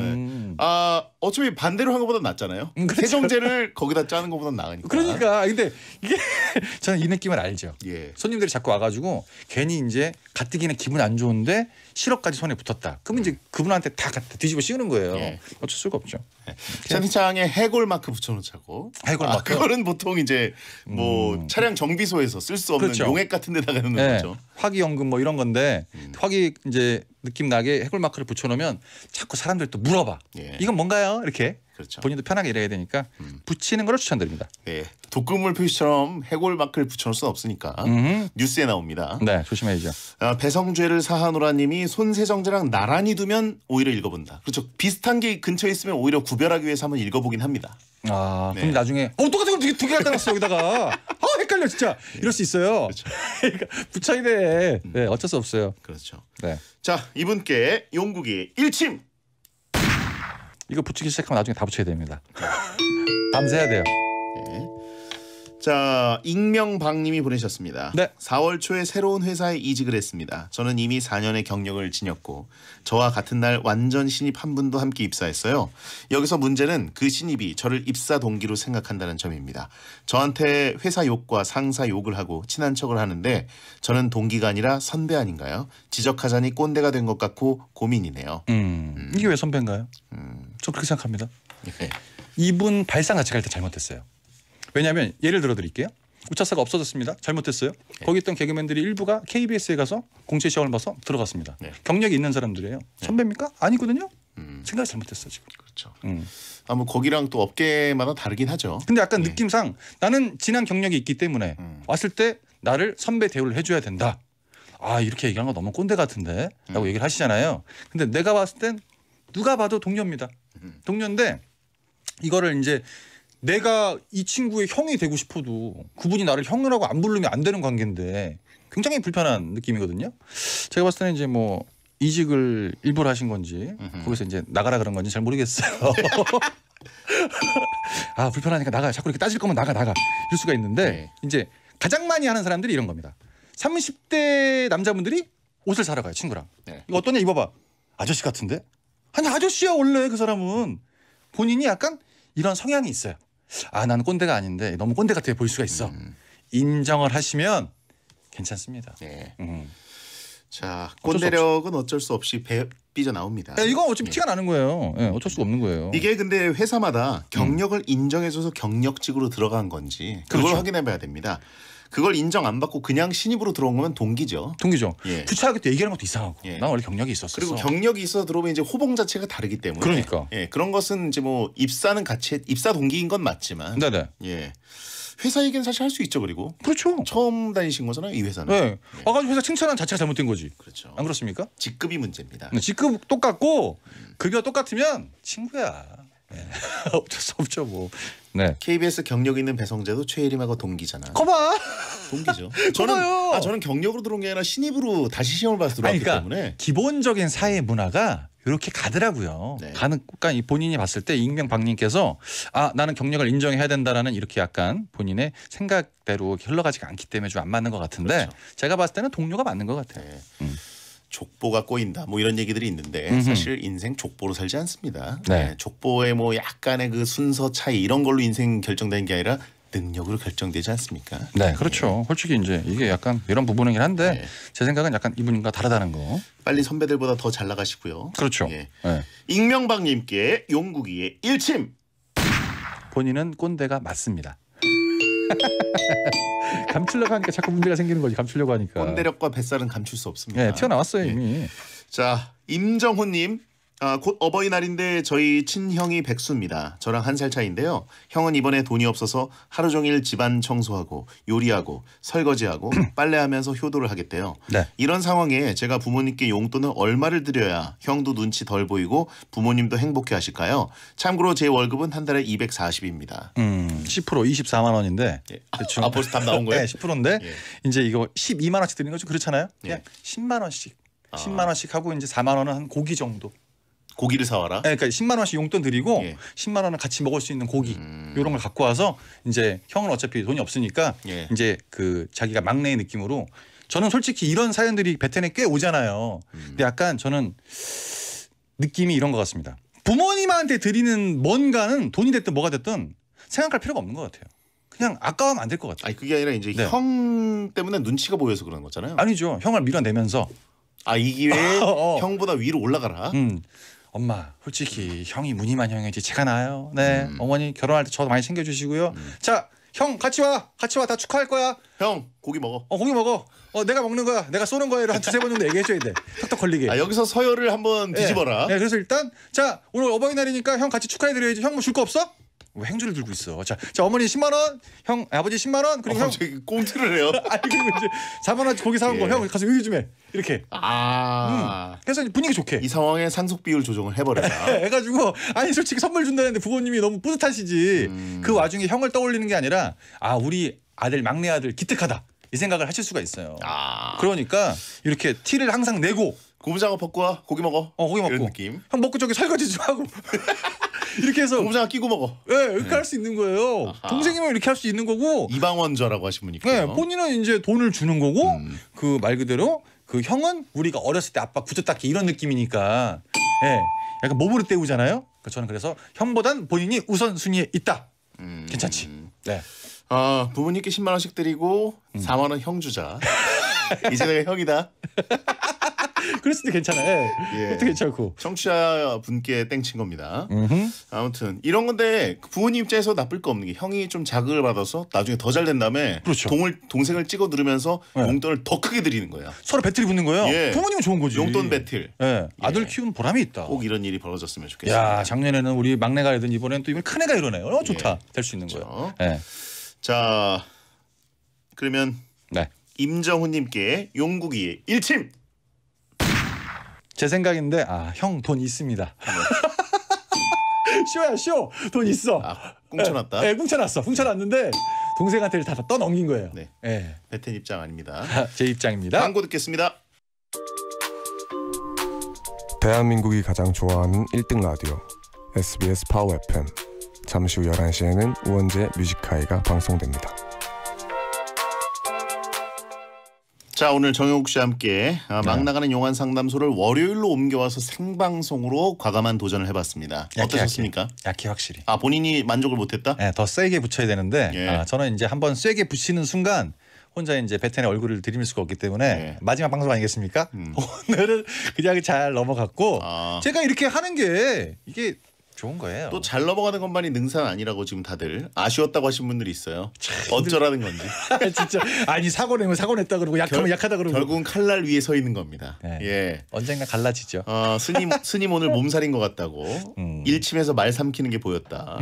네. 아 어차피 반대로 한 것보다 낫잖아요. 음, 그렇죠. 세정제를 거기다 짜는 것보다 나으니까. 그러니까 근데 이게 저는 이 느낌을 알죠. 예. 손님들이 자꾸 와가지고 괜히 이제 가뜩이나 기분 안 좋은데 실업까지 손에 붙었다. 그러면 이제 그분한테 다 갖다 뒤집어 씌우는 거예요. 네. 어쩔 수가 없죠. 네. 예. 차창에 예. 해골 마크 붙여놓자고. 해골 아, 마크. 아, 그거는 보통 이제 뭐 음. 차량 정비소에서 쓸 수 없는 그렇죠. 용액 같은 데다가 넣는 네. 거죠. 화기연금 뭐 이런 건데 음. 화기 이제 느낌 나게 해골 마크를 붙여놓으면 자꾸 사람들또 물어봐. 예. 이건 뭔가요? 이렇게. 그렇죠. 본인도 편하게 일해야 되니까 음. 붙이는 걸 추천드립니다. 예. 독극물 표시처럼 해골 마크를 붙여놓을 수는 없으니까 음흠. 뉴스에 나옵니다. 네, 조심해야죠. 아, 배성죄를 사하노라님이 손세정제랑 나란히 두면 오히려 읽어본다. 그렇죠. 비슷한 게 근처에 있으면 오히려 구별하기 위해서 한번 읽어보긴 합니다. 아 네. 그럼 나중에 어 똑같은 걸 되게 두개 갖다 놨어 여기다가 아 헷갈려 진짜 이럴 수 있어요. 그렇죠. 그러니까 붙여야 돼. 네 어쩔 수 없어요. 그렇죠. 네. 자 이분께 용국이 일침. 이거 붙이기 시작하면 나중에 다 붙여야 됩니다. 밤새야 돼요. 네. 자, 익명박님이 보내셨습니다. 네. 4월 초에 새로운 회사에 이직을 했습니다. 저는 이미 4년의 경력을 지녔고 저와 같은 날 완전 신입 한 분도 함께 입사했어요. 여기서 문제는 그 신입이 저를 입사 동기로 생각한다는 점입니다. 저한테 회사 욕과 상사 욕을 하고 친한 척을 하는데 저는 동기가 아니라 선배 아닌가요? 지적하자니 꼰대가 된 것 같고 고민이네요. 음, 음. 이게 왜 선배인가요? 음. 저 그렇게 생각합니다. 예. 이분 발상 같이 갈 때 잘못됐어요. 왜냐하면 예를 들어 드릴게요. 우차사가 없어졌습니다. 잘못됐어요. 네. 거기 있던 개그맨들이 일부가 KBS에 가서 공채 시험을 봐서 들어갔습니다. 네. 경력이 있는 사람들이에요. 네. 선배입니까? 아니거든요. 음. 생각이 잘못됐어 지금. 그렇죠. 음. 아뭐 거기랑 또 업계마다 다르긴 하죠. 근데 약간 네. 느낌상 나는 지난 경력이 있기 때문에 음. 왔을 때 나를 선배 대우를 해줘야 된다. 아 이렇게 얘기하거 너무 꼰대 같은데라고 음. 얘기를 하시잖아요. 근데 내가 봤을 땐 누가 봐도 동료입니다. 음. 동료인데 이거를 이제 내가 이 친구의 형이 되고 싶어도 그분이 나를 형이라고 안 부르면 안 되는 관계인데 굉장히 불편한 느낌이거든요. 제가 봤을 때는 이제 뭐 이직을 일부러 하신 건지 거기서 이제 나가라 그런 건지 잘 모르겠어요. 아 불편하니까 나가 자꾸 이렇게 따질 거면 나가 나가 이럴 수가 있는데 네. 이제 가장 많이 하는 사람들이 이런 겁니다. 30대 남자분들이 옷을 사러 가요 친구랑 네. 이거 어떠냐 입어봐 아저씨 같은데 아니 아저씨야 원래 그 사람은 본인이 약간 이런 성향이 있어요. 아 나는 꼰대가 아닌데 너무 꼰대 같아 보일 수가 있어 음. 인정을 하시면 괜찮습니다. 네. 음. 자 꼰대력은 어쩔 수 없이 배, 삐져 나옵니다. 네, 이건 어차피 네. 티가 나는 거예요. 네, 어쩔 수 없는 거예요. 이게 근데 회사마다 음. 경력을 음. 인정해줘서 경력직으로 들어간 건지 그걸 그렇죠. 확인해봐야 됩니다. 그걸 인정 안 받고 그냥 신입으로 들어온 거면 동기죠. 동기죠. 예. 부차하게 또 얘기하는 것도 이상하고. 예. 난 원래 경력이 있었어. 그리고 경력이 있어 들어오면 이제 호봉 자체가 다르기 때문에. 그러니까. 예. 그런 것은 이제 뭐 입사는 같이 입사 동기인 건 맞지만. 네네. 예. 회사 얘기는 사실 할 수 있죠 그리고 그렇죠 처음 다니신 거잖아요 이 회사는 네. 네. 와가지고 회사 칭찬한 자체가 잘못된 거지 그렇죠 안 그렇습니까 직급이 문제입니다 네, 직급 똑같고 급여 똑같으면 친구야 예. 어쩔 수 없죠 뭐. 네. KBS 경력 있는 배성재도 최예림하고 동기잖아. 거봐. 동기죠. 저는 거봐요. 아 저는 경력으로 들어온 게 아니라 신입으로 다시 시험을 봐서 들어왔기 그러니까 때문에 기본적인 사회 문화가 이렇게 가더라고요. 네. 가는 그러니까 본인이 봤을 때 익명박님께서 아 나는 경력을 인정해야 된다라는 이렇게 약간 본인의 생각대로 흘러가지가 않기 때문에 좀 안 맞는 것 같은데 그렇죠. 제가 봤을 때는 동료가 맞는 것 같아요. 네. 음. 족보가 꼬인다 뭐 이런 얘기들이 있는데 음흠. 사실 인생 족보로 살지 않습니다. 네. 네, 족보의 뭐 약간의 그 순서 차이 이런 걸로 인생 결정된게 아니라 능력으로 결정되지 않습니까? 네, 예. 그렇죠. 예. 솔직히 이제 이게 약간 이런 부분이긴 한데 예. 제 생각은 약간 이분과 다르다는 거. 빨리 선배들보다 더 잘 나가시고요. 그렇죠. 예. 네. 익명박님께 용국이의 일침. 본인은 꼰대가 맞습니다. 감추려고 하니까 자꾸 문제가 생기는 거지. 감추려고 하니까. 꼰대력과 뱃살은 감출 수 없습니다. 네, 예, 튀어나왔어요 이미. 자, 임정호님 아, 곧 어버이날인데 저희 친형이 백수입니다. 저랑 한 살 차인데요. 이 형은 이번에 돈이 없어서 하루 종일 집안 청소하고 요리하고 설거지하고 빨래하면서 효도를 하겠대요. 네. 이런 상황에 제가 부모님께 용돈을 얼마를 드려야 형도 눈치 덜 보이고 부모님도 행복해 하실까요? 참고로 제 월급은 한 달에 240입니다. 음, 10% 24만 원인데 예. 아, 벌써 답 나온 거예요? 네, 10%인데 예. 이제 이거 12만 원씩 드리는 거죠. 그렇잖아요. 그냥 10만 예. 원씩. 10만 아. 원씩 하고 이제 4만 원은 한 고기 정도. 고기를 사와라. 네, 그러니까 10만 원씩 용돈 드리고 예. 10만 원을 같이 먹을 수 있는 고기 음. 이런 걸 갖고 와서 이제 형은 어차피 돈이 없으니까 예. 이제 그 자기가 막내의 느낌으로 저는 솔직히 이런 사연들이 베텐에 꽤 오잖아요. 음. 근데 약간 저는 느낌이 이런 것 같습니다. 부모님한테 드리는 뭔가는 돈이 됐든 뭐가 됐든 생각할 필요가 없는 것 같아요. 그냥 아까우면 안 될 것 같아요. 아니 그게 아니라 이제 네. 형 때문에 눈치가 보여서 그런 거잖아요. 아니죠. 형을 밀어내면서 아 이 기회에 어, 어. 형보다 위로 올라가라. 음. 엄마 솔직히 형이 무늬만 형이지 제가 나아요. 네 음. 어머니 결혼할 때 저도 많이 챙겨주시고요. 음. 자형 같이 와 같이 와 다 축하할 거야. 형 고기 먹어. 어 고기 먹어. 어 내가 먹는 거야. 내가 쏘는 거야. 이러 한 두세 번 정도 얘기해줘야 돼. 턱턱 걸리게. 아 여기서 서열을 한번 네. 뒤집어라. 네, 네 그래서 일단 자 오늘 어버이날이니까 형 같이 축하해드려야지. 형 뭐 줄 거 없어? 왜 뭐 행주를 들고 있어? 자, 자 어머니 10만 원, 형 아버지 10만 원, 그리고 아, 형갑자 꽁트를 해요. 아니 그리고 이제 4만 원 고기 사온 예. 거형 가서 의유 좀 해. 이렇게. 아. 음, 그래서 이제 분위기 좋게. 이 상황에 상속 비율 조정을 해버려다 해가지고 아니 솔직히 선물 준다는데 부모님이 너무 뿌듯하시지. 음. 그 와중에 형을 떠올리는 게 아니라 아 우리 아들 막내 아들 기특하다 이 생각을 하실 수가 있어요. 아. 그러니까 이렇게 티를 항상 내고 고무장갑 벗고 와 고기 먹어. 어 고기 먹고. 이런 느낌. 형 먹고 저기 설거지 좀 하고. 이렇게 해서 고무장갑 끼고 먹어. 예, 네, 이렇게 네. 예. 할수 있는 거예요. 아하. 동생이면 이렇게 할 수 있는 거고. 이방원저라고 하신 분이. 네, 본인은 이제 돈을 주는 거고 음. 그말 그대로 그 형은 우리가 어렸을 때 아빠 구두닦기 이런 느낌이니까. 예, 네, 약간 몸으로 때우잖아요. 그러니까 저는 그래서 형보단 본인이 우선 순위에 있다. 음. 괜찮지. 네. 아 어, 부모님께 10만 원씩 드리고 음. 4만 원형 주자. 이제 내가 형이다. 그랬을 때 괜찮아요. 예. 그것도 괜찮고. 청취자 분께 땡친 겁니다. 음흠. 아무튼 이런 건데 부모님 입장에서 나쁠 거 없는 게 형이 좀 자극을 받아서 나중에 더 잘 된 다음에 그렇죠. 동을 동생을 찍어 누르면서 네. 예. 용돈을 더 크게 드리는 거야. 서로 배틀이 붙는 거예 예. 부모님은 좋은 거지. 용돈 배틀. 예. 예. 아들 키우 보람이 있다. 꼭 이런 일이 벌어졌으면 좋겠습니다. 야, 작년에는 우리 막내가 이러 이번엔 또 이번 큰애가 이러네요. 어, 좋다. 예. 될수 있는 그렇죠. 거예요. 예. 자, 그러면 네. 임정훈님께 용국이 1팀 제 생각인데 아 형 돈 있습니다. 쇼야 쇼돈 있어. 아, 꽁쳐놨다. 예, 예, 꽁쳐놨어. 훔쳐놨는데 네. 동생한테 다 떠넘긴 거예요. 네. 예. 베텐 입장 아닙니다. 제 입장입니다. 광고 듣겠습니다. 대한민국이 가장 좋아하는 1등 라디오 SBS 파워 FM 잠시 후 11시에는 우원재 뮤직하이가 방송됩니다. 자 오늘 정영욱 씨와 함께 아, 네. 막 나가는 용안 상담소를 월요일로 옮겨와서 생방송으로 과감한 도전을 해봤습니다. 약해, 어떠셨습니까? 약해, 약해 확실히. 아 본인이 만족을 못했다? 네, 더 세게 붙여야 되는데 예. 아, 저는 이제 한번 세게 붙이는 순간 혼자 이제 베텐의 얼굴을 들이밀 수가 없기 때문에 예. 마지막 방송 아니겠습니까? 음. 오늘은 그냥 잘 넘어갔고 아. 제가 이렇게 하는 게 이게 좋은 거예요. 또 잘 넘어가는 것만이 능사는 아니라고 지금 다들 아쉬웠다고 하신 분들이 있어요. 어쩌라는 건지. 진짜 아니 사고 내면 사고 냈다 그러고 약하면 결, 약하다 그러고 결국은 칼날 위에 서 있는 겁니다. 네. 예. 언젠가 갈라지죠. 어, 스님 스님 오늘 몸살인 것 같다고 음. 일침에서 말 삼키는 게 보였다.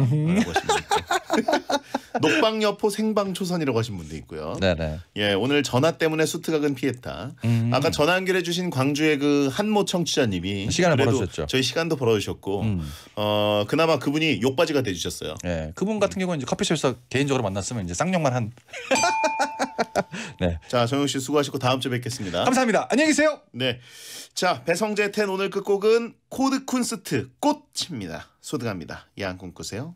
녹방 여포 생방 초선이라고 하신 분도 있고요. 네네. 예 오늘 전화 때문에 수트가근 피했다. 음. 아까 전화 연결해 주신 광주의 그 한모 청취자님이 시간을 벌어주셨죠. 저희 시간도 벌어주셨고 음. 어 그나마 그분이 욕받이가 돼주셨어요. 예 그분 같은 경우는 이제 커피숍에서 개인적으로 만났으면 이제 쌍욕만 한. 네. 자 정용 씨 수고하시고 다음 주에 뵙겠습니다. 감사합니다. 안녕히 계세요. 네. 자 배성재 텐 오늘 끝곡은 코드 쿤스트 꽃입니다. 소등합니다. 예안 꿈꾸세요.